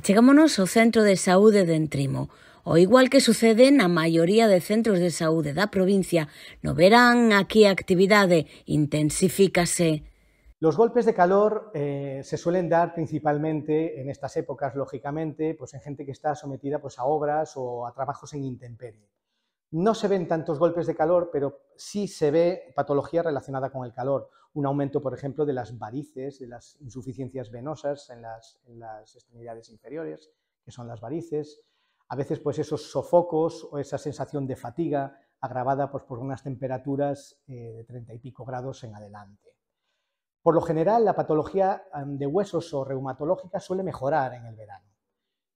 Achegámonos ao Centro de Saúde de Entrimo, O igual que sucede na maioría de centros de saúde da provincia, no verán aquí a actividade intensifícase. Los golpes de calor eh, se suelen dar principalmente en estas épocas, lógicamente, pues en gente que está sometida pues, a obras o a trabajos en intemperie. No se ven tantos golpes de calor, pero sí se ve patología relacionada con el calor. Un aumento, por ejemplo, de las varices, de las insuficiencias venosas en las, extremidades inferiores, que son las varices. A veces, pues esos sofocos o esa sensación de fatiga agravada pues, por unas temperaturas eh, de 30 y pico grados en adelante. Por lo general, la patología de huesos o reumatológica suele mejorar en el verano.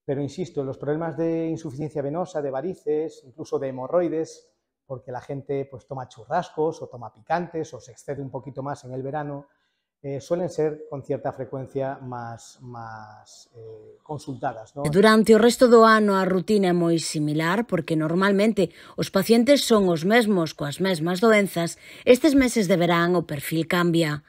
Pero insisto, los problemas de insuficiencia venosa, de varices, incluso de hemorroides, porque la gente pues, toma churrascos o toma picantes o se excede un poquito más en el verano, eh, suelen ser con cierta frecuencia más, más eh, consultadas. Durante el resto del año a rutina muy muy similar porque normalmente los pacientes son mismos mesmos las mismas doenzas. Estes meses de verano el perfil cambia.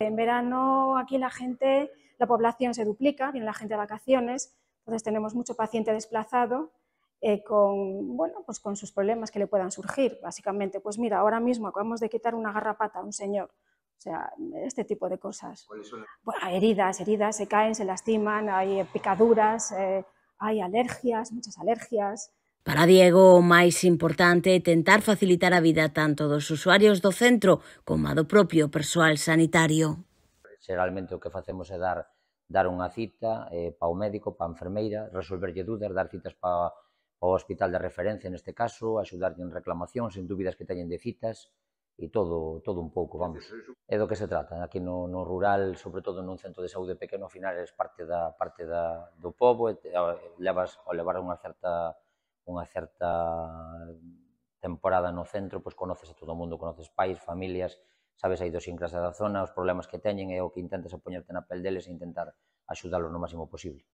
En verano aquí la gente, la población se duplica, viene la gente de vacaciones, entonces tenemos mucho paciente desplazado eh, con, bueno, pues con sus problemas que le puedan surgir. Básicamente, pues mira, ahora mismo acabamos de quitar una garrapata a un señor. O sea, este tipo de cosas. Bueno, heridas, heridas, se caen, se lastiman, hay eh, picaduras, eh, hay alergias, muchas alergias. Para Diego, más importante intentar facilitar la vida tanto los usuarios do centro como a do propio personal sanitario. Generalmente lo que hacemos es dar dar unha cita eh, para o médico, para a enfermeira, resolverlle dúdas, dar citas para, o hospital de referencia neste caso, axudarlle en reclamacións, en dúbidas que teñen de citas, e todo todo un pouco, vamos. É do que se trata, aquí no, no rural, sobre todo nun centro de saúde pequeno, ao final é parte da parte da, do povo, e te, levas ao levar unha certa unha certa temporada no centro, pois conoces a todo o mundo, conoces pais, familias, sabes a idiosincrasia da zona, os problemas que teñen e o que intentas é poñerte na pel deles e intentar axudalos no máximo posible.